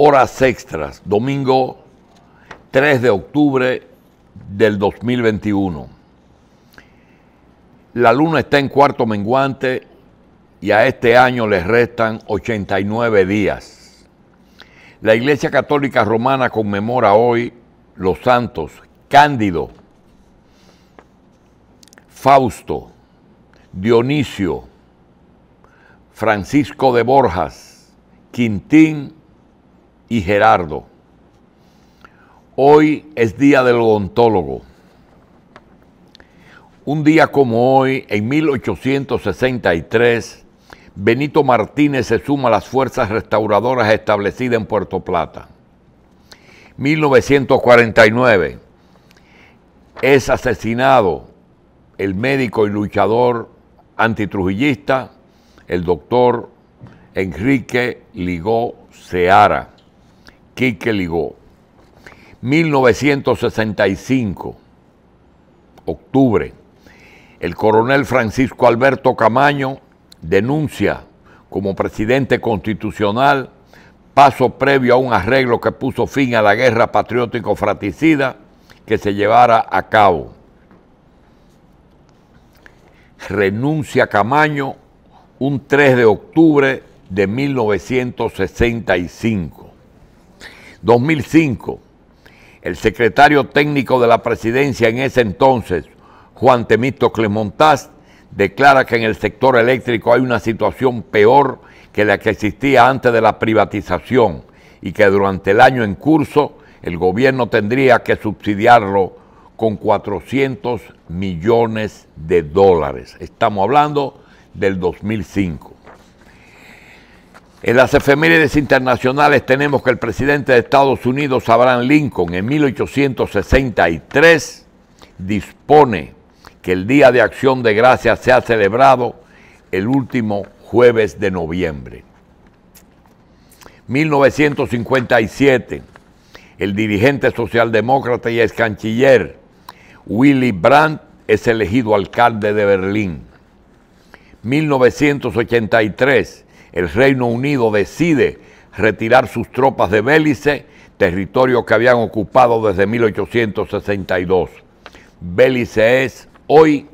horas extras, domingo 3 de octubre del 2021. La luna está en cuarto menguante y a este año les restan 89 días. La Iglesia Católica Romana conmemora hoy los santos Cándido, Fausto, Dionisio, Francisco de Borjas, Quintín y Gerardo. Hoy es día del odontólogo. Un día como hoy, en 1863, Benito Martínez se suma a las fuerzas restauradoras establecidas en Puerto Plata. 1949 es asesinado el médico y luchador antitrujillista, el doctor Enrique Ligó Seara. Quique Ligó. 1965, octubre, el coronel Francisco Alberto Camaño denuncia como presidente constitucional paso previo a un arreglo que puso fin a la guerra patriótico-fratricida que se llevara a cabo. Renuncia Camaño un 3 de octubre de 1965. 2005, el secretario técnico de la presidencia en ese entonces, Juan Temisto Clemontaz, declara que en el sector eléctrico hay una situación peor que la que existía antes de la privatización y que durante el año en curso el gobierno tendría que subsidiarlo con 400 millones de dólares. Estamos hablando del 2005. En las efemérides internacionales tenemos que el presidente de Estados Unidos, Abraham Lincoln, en 1863 dispone que el Día de Acción de Gracias sea celebrado el último jueves de noviembre. 1957, el dirigente socialdemócrata y ex canciller Willy Brandt es elegido alcalde de Berlín. 1983, el Reino Unido decide retirar sus tropas de Bélice, territorio que habían ocupado desde 1862. Bélice es hoy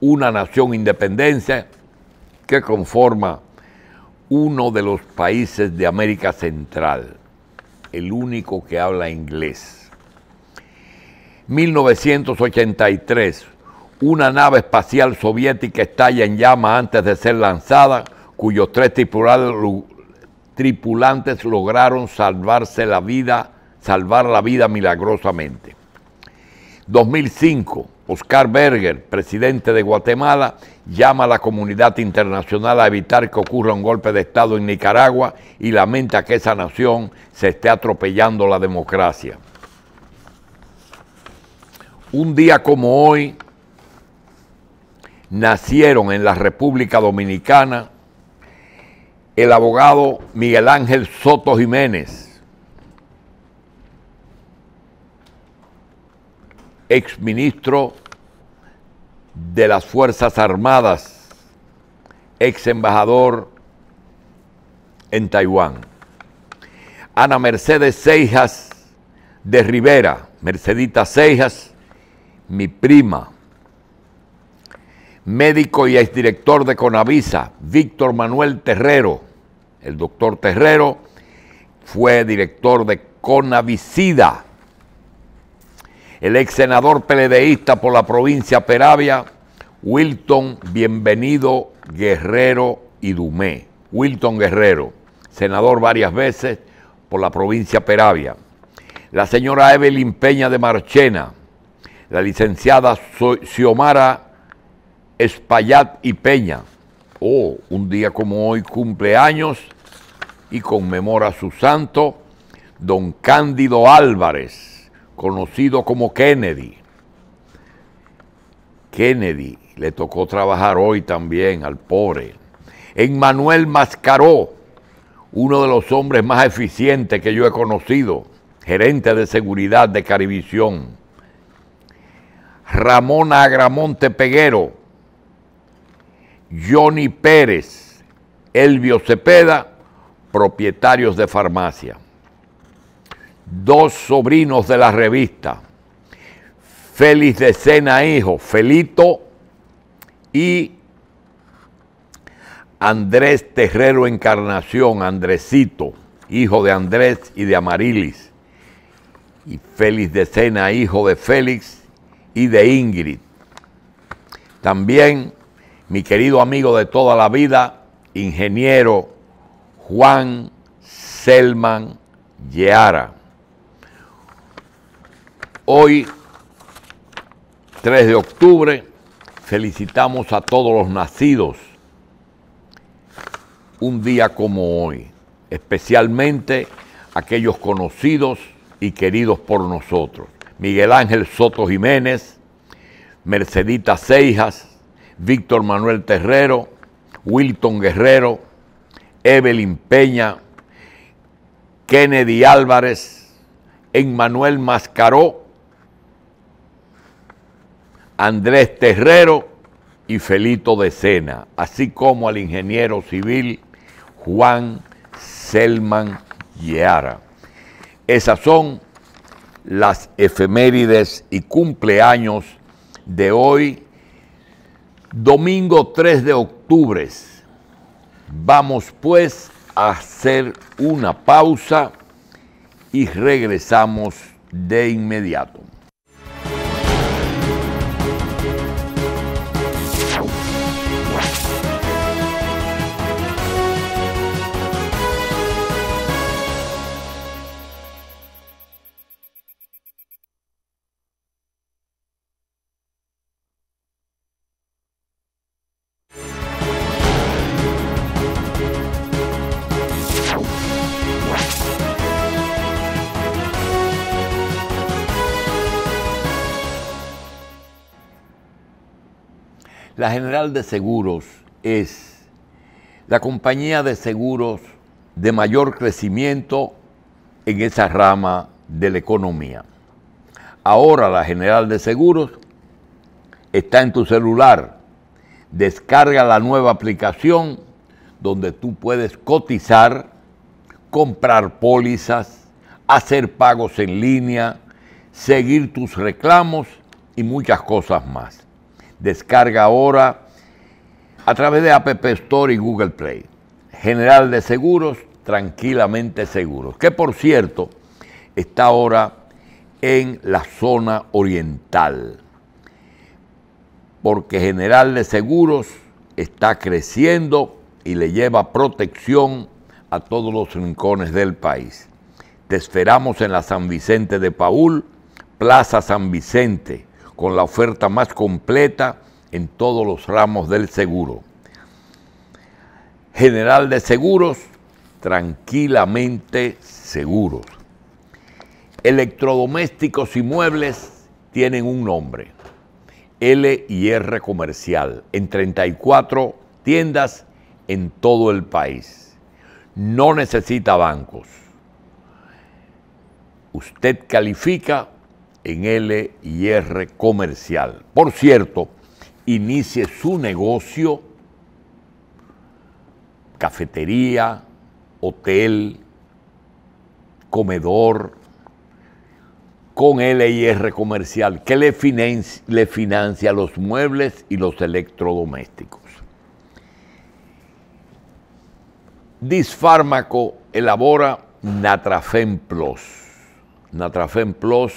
una nación independiente que conforma uno de los países de América Central, el único que habla inglés. 1983, una nave espacial soviética estalla en llama antes de ser lanzada cuyos tres tripulantes lograron salvarse la vida, salvar la vida milagrosamente. 2005, Oscar Berger, presidente de Guatemala, llama a la comunidad internacional a evitar que ocurra un golpe de Estado en Nicaragua y lamenta que esa nación se esté atropellando la democracia. Un día como hoy, nacieron en la República Dominicana el abogado Miguel Ángel Soto Jiménez, ex ministro de las Fuerzas Armadas, ex embajador en Taiwán. Ana Mercedes Seijas de Rivera, Mercedita Seijas, mi prima, médico y exdirector de Conavisa, Víctor Manuel Terrero. El doctor Terrero fue director de Conavicida. El ex senador peledeísta por la provincia Peravia, Wilton Bienvenido Guerrero Idumé, Wilton Guerrero, senador varias veces por la provincia Peravia. La señora Evelyn Peña de Marchena, la licenciada Xiomara Espallat y Peña. Oh, un día como hoy cumple años y conmemora su santo, don Cándido Álvarez, conocido como Kennedy. Kennedy, le tocó trabajar hoy también al pobre. En Manuel Mascaró, uno de los hombres más eficientes que yo he conocido, gerente de seguridad de Carivisión. Ramón Agramonte Peguero, Johnny Pérez, Elvio Cepeda, propietarios de farmacia. Dos sobrinos de la revista, Félix de cena, Hijo, Felito y Andrés Terrero Encarnación, Andresito, hijo de Andrés y de Amarilis. Y Félix de cena, hijo de Félix y de Ingrid. También mi querido amigo de toda la vida, ingeniero Juan Selman Lleara. Hoy, 3 de octubre, felicitamos a todos los nacidos un día como hoy, especialmente aquellos conocidos y queridos por nosotros. Miguel Ángel Soto Jiménez, Mercedita Ceijas, Víctor Manuel Terrero, Wilton Guerrero, Evelyn Peña, Kennedy Álvarez, Emmanuel Mascaró, Andrés Terrero y Felito de Sena, así como al ingeniero civil Juan Selman Yeara. Esas son las efemérides y cumpleaños de hoy, Domingo 3 de octubre. Vamos pues a hacer una pausa y regresamos de inmediato. La General de Seguros es la compañía de seguros de mayor crecimiento en esa rama de la economía. Ahora la General de Seguros está en tu celular. Descarga la nueva aplicación donde tú puedes cotizar, comprar pólizas, hacer pagos en línea, seguir tus reclamos y muchas cosas más. Descarga ahora a través de App Store y Google Play. General de Seguros, tranquilamente seguros. Que por cierto, está ahora en la zona oriental. Porque General de Seguros está creciendo y le lleva protección a todos los rincones del país. Te esperamos en la San Vicente de Paul, Plaza San Vicente con la oferta más completa en todos los ramos del seguro. General de Seguros, tranquilamente seguros. Electrodomésticos y muebles tienen un nombre, L y R Comercial, en 34 tiendas en todo el país. No necesita bancos. Usted califica en L y R Comercial. Por cierto, inicie su negocio, cafetería, hotel, comedor, con R Comercial, que le financia, le financia los muebles y los electrodomésticos. Disfármaco elabora Natrafem Plus. Natrafem Plus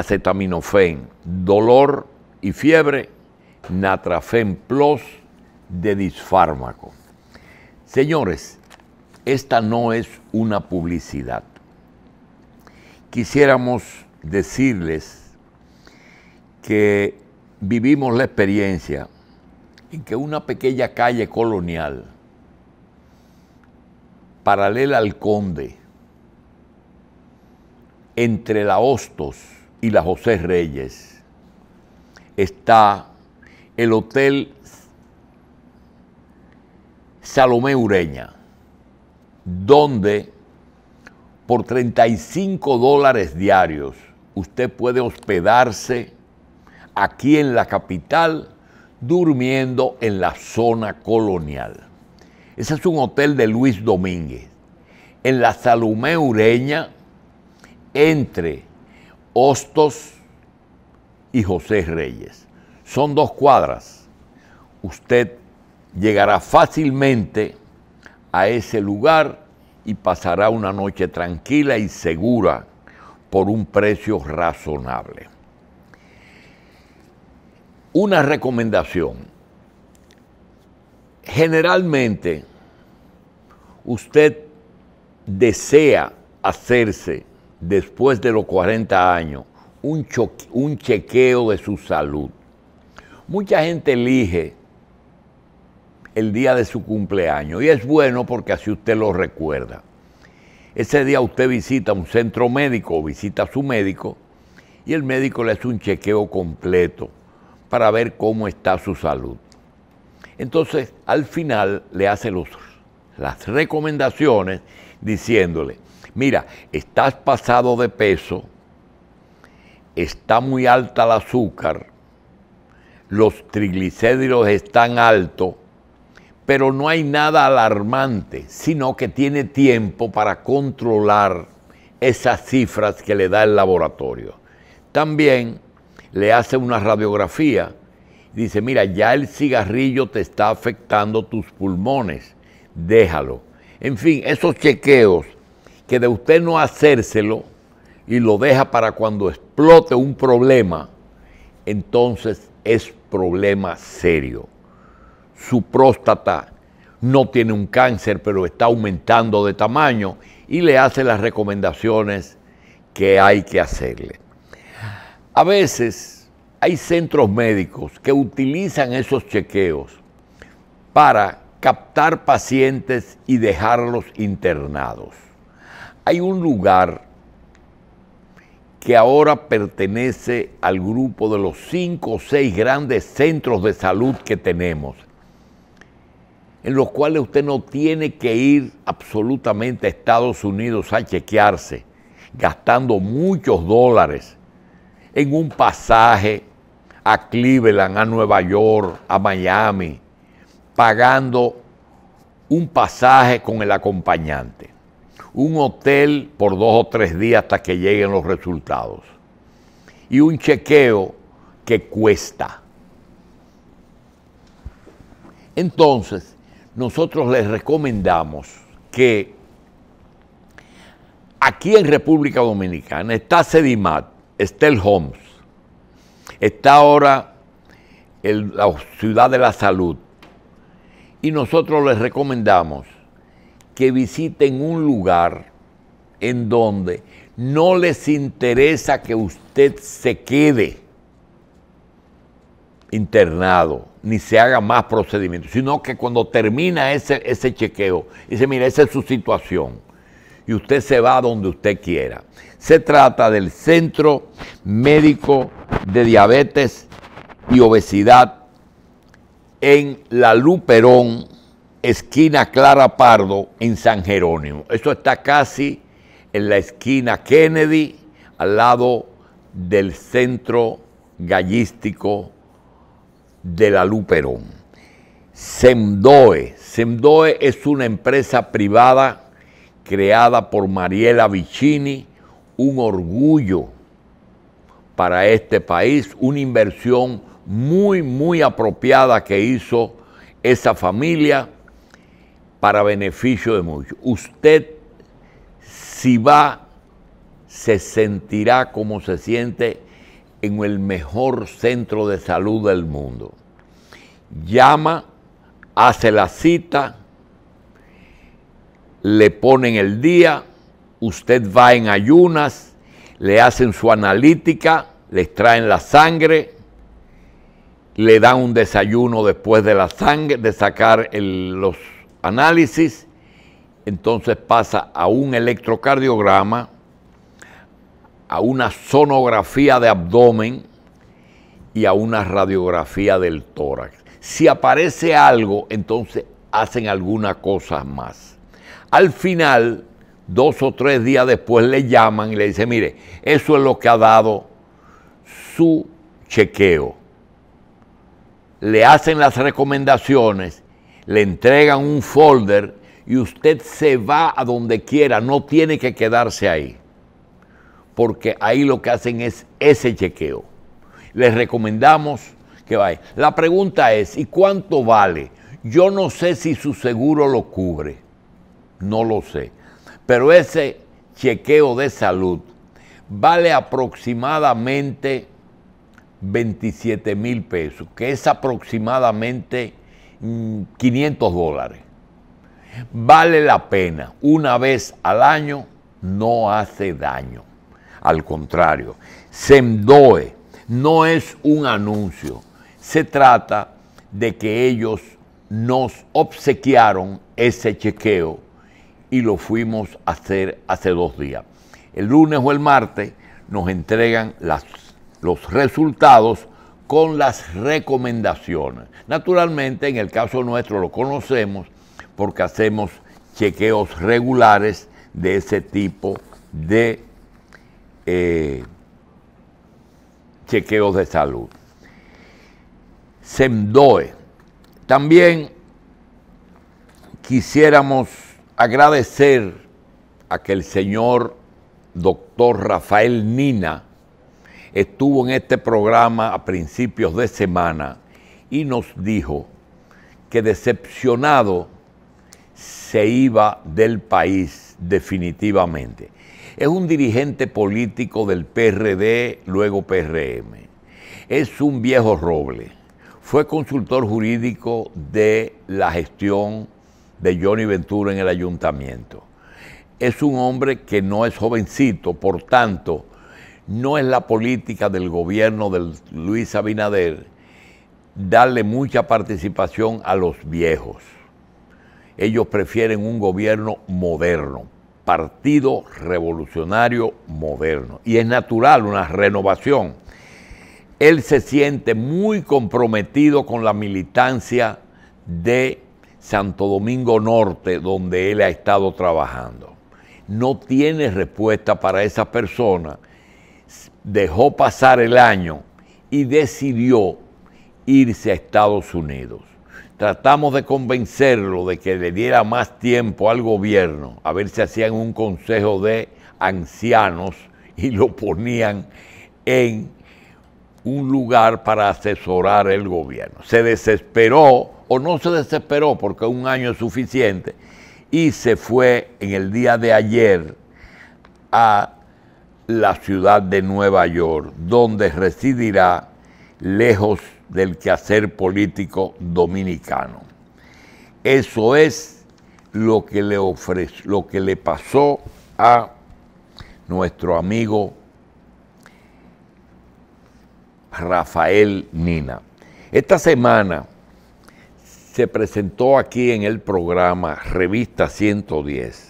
acetaminofén, dolor y fiebre, natrafen plus de disfármaco. Señores, esta no es una publicidad. Quisiéramos decirles que vivimos la experiencia en que una pequeña calle colonial, paralela al Conde, entre la Hostos, y la José Reyes. Está el Hotel Salomé Ureña, donde por 35 dólares diarios usted puede hospedarse aquí en la capital durmiendo en la zona colonial. Ese es un hotel de Luis Domínguez, en la Salomé Ureña, entre Hostos y José Reyes. Son dos cuadras. Usted llegará fácilmente a ese lugar y pasará una noche tranquila y segura por un precio razonable. Una recomendación. Generalmente usted desea hacerse después de los 40 años, un, chequeo de su salud. Mucha gente elige el día de su cumpleaños y es bueno porque así usted lo recuerda. Ese día usted visita un centro médico o visita a su médico y el médico le hace un chequeo completo para ver cómo está su salud. Entonces, al final le hace los, las recomendaciones diciéndole, Mira, estás pasado de peso, está muy alta el azúcar, los triglicéridos están altos, pero no hay nada alarmante, sino que tiene tiempo para controlar esas cifras que le da el laboratorio. También le hace una radiografía, dice, mira, ya el cigarrillo te está afectando tus pulmones, déjalo. En fin, esos chequeos que de usted no hacérselo y lo deja para cuando explote un problema, entonces es problema serio. Su próstata no tiene un cáncer, pero está aumentando de tamaño y le hace las recomendaciones que hay que hacerle. A veces hay centros médicos que utilizan esos chequeos para captar pacientes y dejarlos internados. Hay un lugar que ahora pertenece al grupo de los cinco o seis grandes centros de salud que tenemos, en los cuales usted no tiene que ir absolutamente a Estados Unidos a chequearse, gastando muchos dólares en un pasaje a Cleveland, a Nueva York, a Miami, pagando un pasaje con el acompañante un hotel por dos o tres días hasta que lleguen los resultados y un chequeo que cuesta. Entonces, nosotros les recomendamos que aquí en República Dominicana está Sedimat, está el está ahora la Ciudad de la Salud, y nosotros les recomendamos que visiten un lugar en donde no les interesa que usted se quede internado, ni se haga más procedimientos, sino que cuando termina ese, ese chequeo, dice, mira, esa es su situación, y usted se va donde usted quiera. Se trata del Centro Médico de Diabetes y Obesidad en La Luperón, esquina Clara Pardo en San Jerónimo. Eso está casi en la esquina Kennedy, al lado del centro gallístico de la Luperón. Semdoe. Semdoe es una empresa privada creada por Mariela Vicini, un orgullo para este país, una inversión muy, muy apropiada que hizo esa familia para beneficio de muchos. Usted, si va, se sentirá como se siente en el mejor centro de salud del mundo. Llama, hace la cita, le ponen el día, usted va en ayunas, le hacen su analítica, les traen la sangre, le dan un desayuno después de la sangre, de sacar los análisis, entonces pasa a un electrocardiograma, a una sonografía de abdomen y a una radiografía del tórax. Si aparece algo, entonces hacen alguna cosa más. Al final, dos o tres días después le llaman y le dicen, mire, eso es lo que ha dado su chequeo. Le hacen las recomendaciones le entregan un folder y usted se va a donde quiera, no tiene que quedarse ahí, porque ahí lo que hacen es ese chequeo. Les recomendamos que vaya. La pregunta es, ¿y cuánto vale? Yo no sé si su seguro lo cubre, no lo sé, pero ese chequeo de salud vale aproximadamente 27 mil pesos, que es aproximadamente 500 dólares. Vale la pena, una vez al año no hace daño. Al contrario, Semdoe no es un anuncio, se trata de que ellos nos obsequiaron ese chequeo y lo fuimos a hacer hace dos días. El lunes o el martes nos entregan los resultados con las recomendaciones. Naturalmente, en el caso nuestro lo conocemos porque hacemos chequeos regulares de ese tipo de eh, chequeos de salud. SEMDOE. También quisiéramos agradecer a que el señor doctor Rafael Nina, estuvo en este programa a principios de semana y nos dijo que decepcionado se iba del país definitivamente. Es un dirigente político del PRD, luego PRM. Es un viejo roble. Fue consultor jurídico de la gestión de Johnny Ventura en el ayuntamiento. Es un hombre que no es jovencito, por tanto, no es la política del gobierno de Luis Abinader darle mucha participación a los viejos. Ellos prefieren un gobierno moderno, partido revolucionario moderno. Y es natural una renovación. Él se siente muy comprometido con la militancia de Santo Domingo Norte, donde él ha estado trabajando. No tiene respuesta para esa persona dejó pasar el año y decidió irse a Estados Unidos. Tratamos de convencerlo de que le diera más tiempo al gobierno, a ver si hacían un consejo de ancianos y lo ponían en un lugar para asesorar el gobierno. Se desesperó, o no se desesperó porque un año es suficiente, y se fue en el día de ayer a la ciudad de Nueva York, donde residirá lejos del quehacer político dominicano. Eso es lo que le lo que le pasó a nuestro amigo Rafael Nina. Esta semana se presentó aquí en el programa Revista 110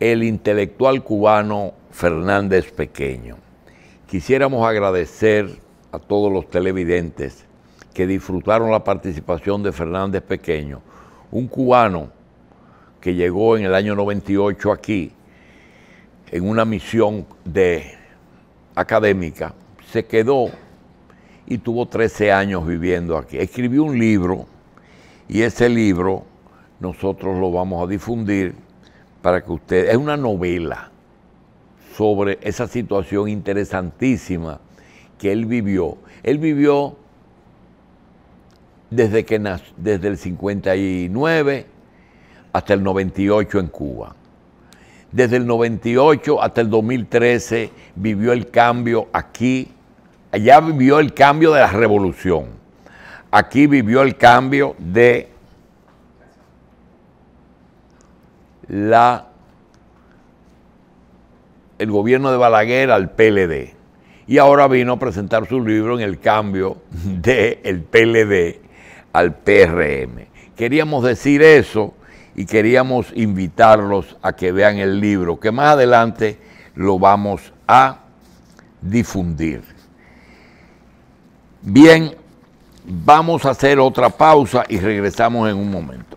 el intelectual cubano Fernández Pequeño. Quisiéramos agradecer a todos los televidentes que disfrutaron la participación de Fernández Pequeño, un cubano que llegó en el año 98 aquí en una misión de académica, se quedó y tuvo 13 años viviendo aquí. Escribió un libro y ese libro nosotros lo vamos a difundir para que usted, es una novela sobre esa situación interesantísima que él vivió. Él vivió desde, que desde el 59 hasta el 98 en Cuba. Desde el 98 hasta el 2013 vivió el cambio aquí, allá vivió el cambio de la revolución, aquí vivió el cambio de la, el gobierno de Balaguer al PLD. Y ahora vino a presentar su libro en el cambio del PLD al PRM. Queríamos decir eso y queríamos invitarlos a que vean el libro, que más adelante lo vamos a difundir. Bien, vamos a hacer otra pausa y regresamos en un momento.